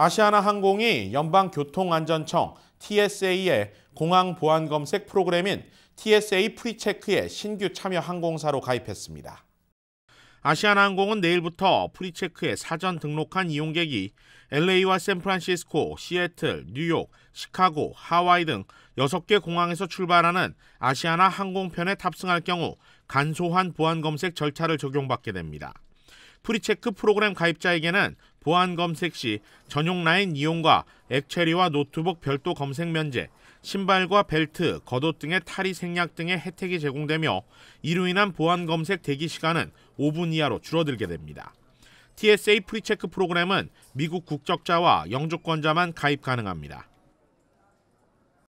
아시아나 항공이 연방교통안전청 TSA의 공항 보안 검색 프로그램인 TSA 프리체크에 신규 참여 항공사로 가입했습니다. 아시아나 항공은 내일부터 프리체크에 사전 등록한 이용객이 LA와 샌프란시스코, 시애틀, 뉴욕, 시카고, 하와이 등 6개 공항에서 출발하는 아시아나 항공편에 탑승할 경우 간소한 보안 검색 절차를 적용받게 됩니다. 프리체크 프로그램 가입자에게는 보안 검색 시 전용 라인 이용과 액체리와 노트북 별도 검색 면제, 신발과 벨트, 겉옷 등의 탈의 생략 등의 혜택이 제공되며 이로 인한 보안 검색 대기 시간은 5분 이하로 줄어들게 됩니다. TSA 프리체크 프로그램은 미국 국적자와 영주권자만 가입 가능합니다.